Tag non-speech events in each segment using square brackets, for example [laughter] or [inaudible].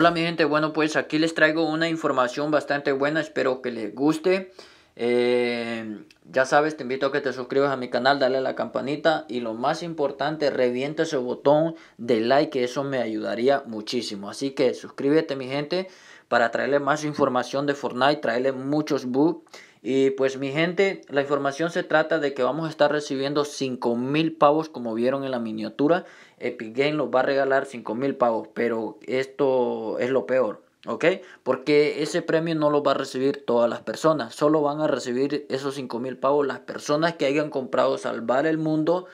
Hola mi gente, bueno pues aquí les traigo una información bastante buena, espero que les guste. Eh, ya sabes, te invito a que te suscribas a mi canal, dale a la campanita y lo más importante, revienta ese botón de like, eso me ayudaría muchísimo. Así que suscríbete mi gente para traerle más información de Fortnite, traerle muchos bugs y pues mi gente, la información se trata de que vamos a estar recibiendo 5 mil pavos como vieron en la miniatura. Epic Game nos va a regalar 5 mil pavos, pero esto es lo peor. ¿Ok? Porque ese premio no lo va a recibir todas las personas. Solo van a recibir esos 5 mil pavos las personas que hayan comprado Salvar el Mundo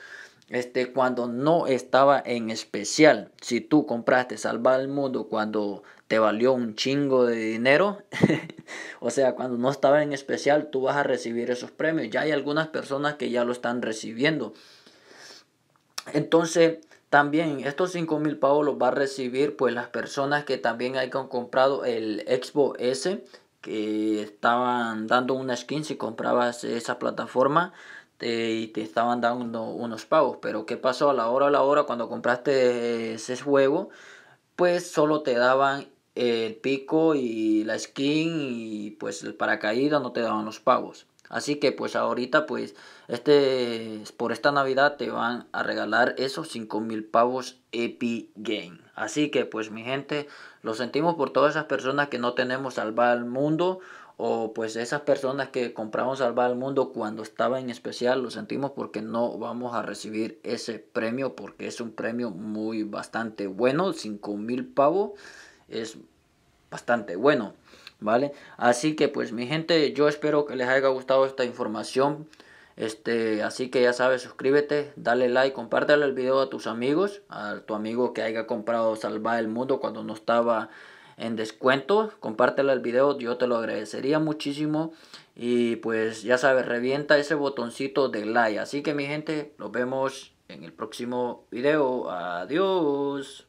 este, cuando no estaba en especial. Si tú compraste salva al Mundo cuando te valió un chingo de dinero, [laughs] o sea, cuando no estaba en especial, tú vas a recibir esos premios. Ya hay algunas personas que ya lo están recibiendo. Entonces, también estos 5 mil pavos los va a recibir pues las personas que también hayan comprado el Expo S que estaban dando una skin si comprabas esa plataforma te, este, y te estaban dando unos pavos, Pero ¿qué pasó a la hora a la hora cuando compraste ese juego? Pues solo te daban el pico y la skin y pues el paracaídas no te daban los pavos Así que pues ahorita pues este por esta Navidad te van a regalar esos 5000 mil pavos Epic Game. Así que pues mi gente, lo sentimos por todas esas personas que no tenemos salvar al mundo o pues esas personas que compramos Salvar al Mundo cuando estaba en especial, lo sentimos porque no vamos a recibir ese premio porque es un premio muy bastante bueno, 5 mil pavos es bastante bueno, ¿vale? Así que pues mi gente, yo espero que les haya gustado esta información. Este, así que ya sabes, suscríbete, dale like, compártelo el video a tus amigos, a tu amigo que haya comprado Salvar el Mundo cuando no estaba en descuento. Compártelo el video, yo te lo agradecería muchísimo. Y pues ya sabes, revienta ese botoncito de like. Así que mi gente, nos vemos en el próximo video. Adiós.